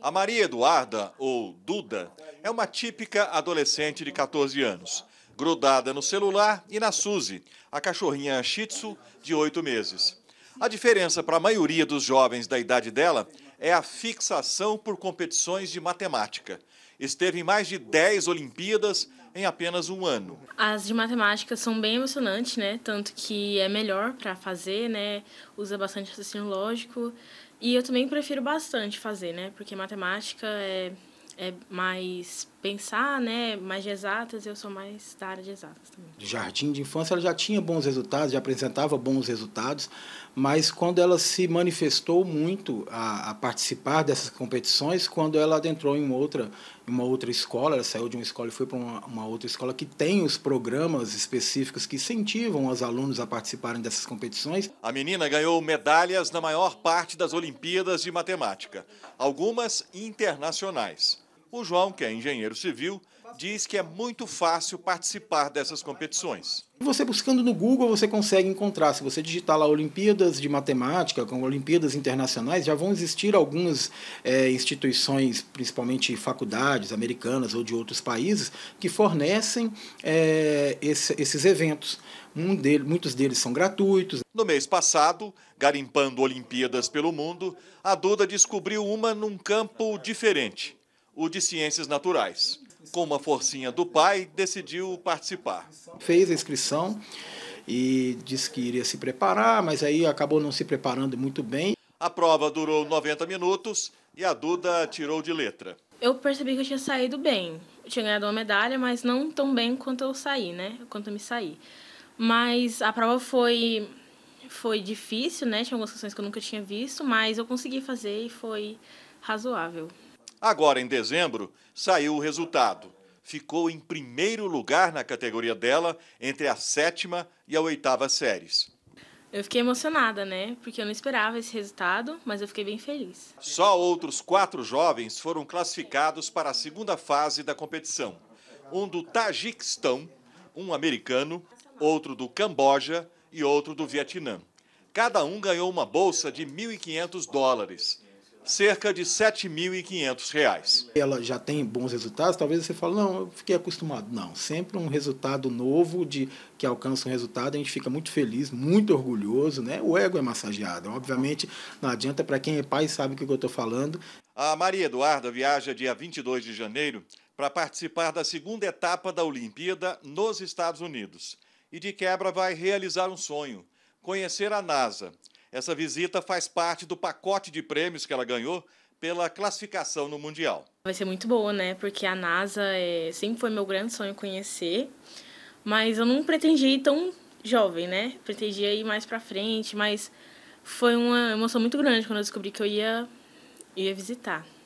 A Maria Eduarda, ou Duda, é uma típica adolescente de 14 anos, grudada no celular e na Suzy, a cachorrinha Shih Tzu de 8 meses. A diferença para a maioria dos jovens da idade dela é a fixação por competições de matemática esteve em mais de 10 Olimpíadas em apenas um ano. As de matemática são bem emocionantes, né? Tanto que é melhor para fazer, né? Usa bastante raciocínio lógico. E eu também prefiro bastante fazer, né? Porque matemática é é mais pensar, né? Mais de exatas, eu sou mais da área de exatas também. De jardim de infância, ela já tinha bons resultados, já apresentava bons resultados, mas quando ela se manifestou muito a, a participar dessas competições, quando ela adentrou em uma outra, uma outra escola, ela saiu de uma escola e foi para uma, uma outra escola que tem os programas específicos que incentivam os alunos a participarem dessas competições. A menina ganhou medalhas na maior parte das Olimpíadas de Matemática, algumas internacionais. O João, que é engenheiro civil, diz que é muito fácil participar dessas competições. Você buscando no Google, você consegue encontrar. Se você digitar lá Olimpíadas de Matemática, com Olimpíadas Internacionais, já vão existir algumas é, instituições, principalmente faculdades americanas ou de outros países, que fornecem é, esse, esses eventos. Um muitos deles são gratuitos. No mês passado, garimpando Olimpíadas pelo mundo, a Duda descobriu uma num campo diferente o de Ciências Naturais. Com uma forcinha do pai, decidiu participar. Fez a inscrição e disse que iria se preparar, mas aí acabou não se preparando muito bem. A prova durou 90 minutos e a Duda tirou de letra. Eu percebi que eu tinha saído bem. Eu tinha ganhado uma medalha, mas não tão bem quanto eu saí, né? Quanto eu me saí. Mas a prova foi foi difícil, né? Tinha algumas questões que eu nunca tinha visto, mas eu consegui fazer e foi razoável. Agora, em dezembro, saiu o resultado. Ficou em primeiro lugar na categoria dela, entre a sétima e a oitava séries. Eu fiquei emocionada, né? Porque eu não esperava esse resultado, mas eu fiquei bem feliz. Só outros quatro jovens foram classificados para a segunda fase da competição: um do Tajiquistão, um americano, outro do Camboja e outro do Vietnã. Cada um ganhou uma bolsa de 1.500 dólares cerca de R$ 7.500. Ela já tem bons resultados, talvez você fale, não, eu fiquei acostumado. Não, sempre um resultado novo de que alcança um resultado, a gente fica muito feliz, muito orgulhoso, né? O ego é massageado. Obviamente, não adianta para quem é pai sabe o que eu estou falando. A Maria Eduarda viaja dia 22 de janeiro para participar da segunda etapa da Olimpíada nos Estados Unidos. E de quebra vai realizar um sonho, conhecer a NASA essa visita faz parte do pacote de prêmios que ela ganhou pela classificação no Mundial. Vai ser muito boa, né? Porque a NASA é... sempre foi meu grande sonho conhecer, mas eu não pretendia ir tão jovem, né? Pretendia ir mais pra frente, mas foi uma emoção muito grande quando eu descobri que eu ia, ia visitar.